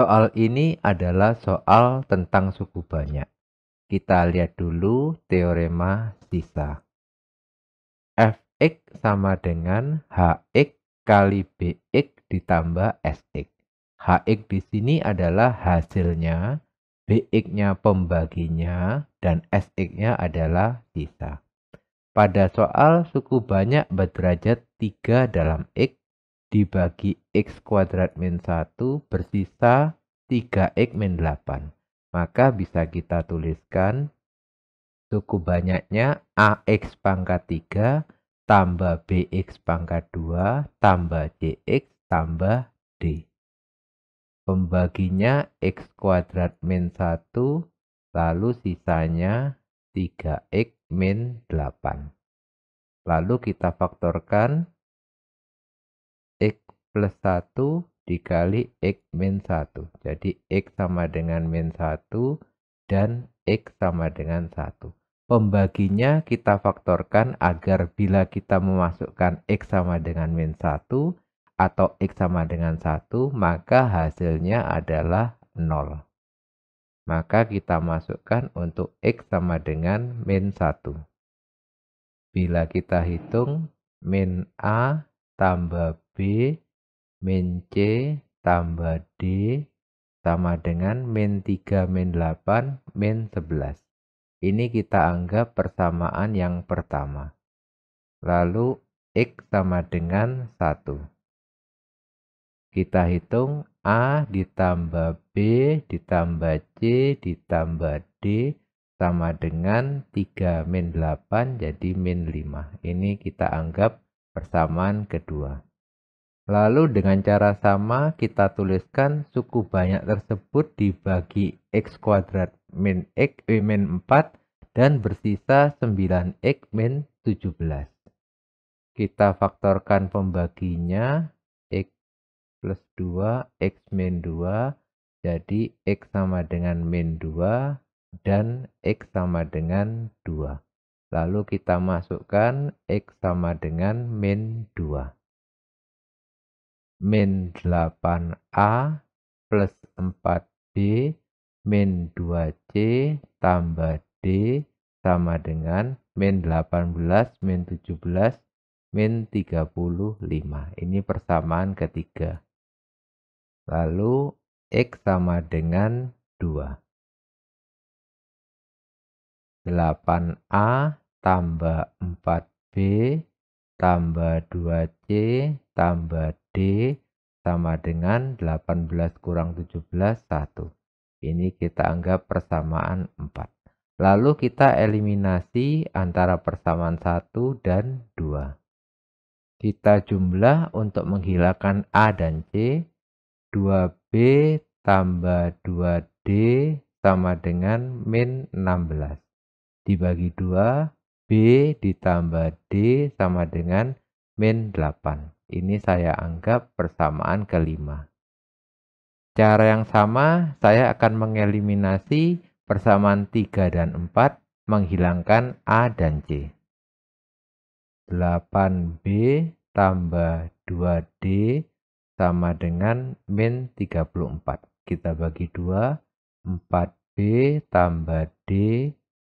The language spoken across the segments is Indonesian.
Soal ini adalah soal tentang suku banyak. Kita lihat dulu teorema sisa. Fx sama dengan Hx kali Bx ditambah Sx. Hx di sini adalah hasilnya, Bx-nya pembaginya, dan Sx-nya adalah sisa. Pada soal suku banyak berderajat 3 dalam X, dibagi x kuadrat min 1 bersisa 3x min 8. Maka bisa kita tuliskan suku banyaknya ax pangkat 3 tambah bx pangkat 2 tambah cx tambah d. Pembaginya x kuadrat min 1 lalu sisanya 3x min 8. Lalu kita faktorkan X plus 1 dikali X min 1. Jadi X sama dengan min 1 dan X sama dengan 1 pembaginya kita faktorkan agar bila kita memasukkan X sama dengan min 1 atau X sama dengan 1 maka hasilnya adalah 0. Maka kita masukkan untuk X sama dengan min 1. Bila kita hitung min A tambah min C tambah D sama dengan min 3 min 8 min 11. Ini kita anggap persamaan yang pertama. Lalu X sama dengan 1. Kita hitung A ditambah B ditambah C ditambah D sama dengan 3 min 8 jadi min 5. Ini kita anggap persamaan kedua. Lalu dengan cara sama kita tuliskan suku banyak tersebut dibagi x kuadrat min x eh, min 4 dan bersisa 9x min 17. Kita faktorkan pembaginya x plus 2 x min 2 jadi x sama dengan min 2 dan x sama dengan 2. Lalu kita masukkan x sama dengan min 2 min 8A plus 4B min 2C tambah D sama dengan min 18 min 17 min 35. Ini persamaan ketiga. Lalu X sama dengan 2. 8A tambah 4B tambah 2C tambah D sama dengan 18 kurang 17, 1. Ini kita anggap persamaan 4. Lalu kita eliminasi antara persamaan 1 dan 2. Kita jumlah untuk menghilangkan A dan C. 2B tambah 2D sama dengan min 16. Dibagi 2, B ditambah D sama dengan min 8. Ini saya anggap persamaan kelima. Cara yang sama, saya akan mengeliminasi persamaan 3 dan 4, menghilangkan A dan C. 8B tambah 2D sama dengan min 34. Kita bagi 2, 4B tambah D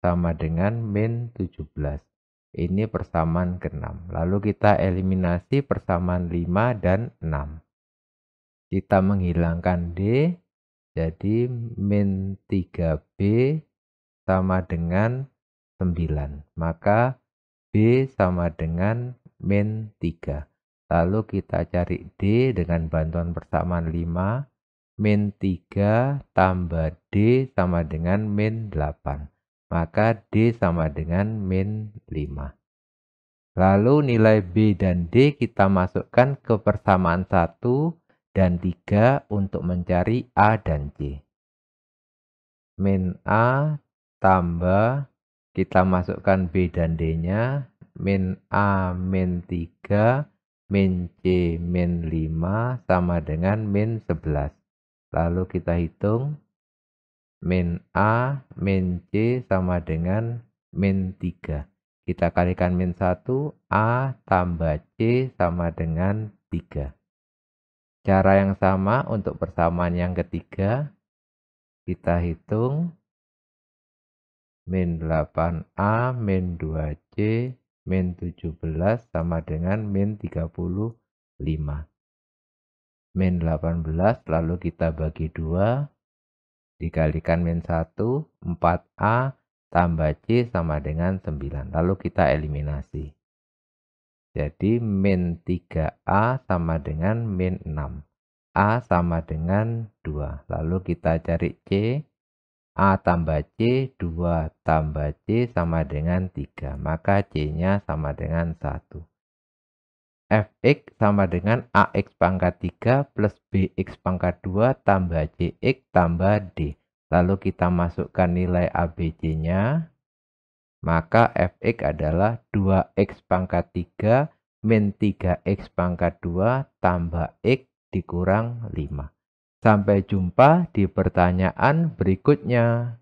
sama dengan min 17. Ini persamaan ke-6. Lalu kita eliminasi persamaan 5 dan 6. Kita menghilangkan D, jadi min 3B sama dengan 9. Maka B sama dengan min 3. Lalu kita cari D dengan bantuan persamaan 5 min 3 tambah D sama dengan min 8 maka D sama dengan min 5. Lalu nilai B dan D kita masukkan ke persamaan 1 dan 3 untuk mencari A dan C. Min A tambah kita masukkan B dan D-nya, min A min 3, min C min 5 sama dengan min 11. Lalu kita hitung min A, min C sama dengan min 3. Kita kalikan min 1, A tambah C sama dengan 3. Cara yang sama untuk persamaan yang ketiga, kita hitung min 8A, min 2C, min 17 sama dengan min 35. Min 18 lalu kita bagi 2, Dikalikan min 1, 4A tambah C sama dengan 9. Lalu kita eliminasi. Jadi min 3A sama dengan min 6. A sama dengan 2. Lalu kita cari C. A tambah C, 2 tambah C sama dengan 3. Maka C-nya sama dengan 1 fx sama dengan ax pangkat 3 plus bx pangkat 2 tambah cx tambah d. Lalu kita masukkan nilai abc-nya, maka fx adalah 2x pangkat 3 min 3x pangkat 2 tambah x dikurang 5. Sampai jumpa di pertanyaan berikutnya.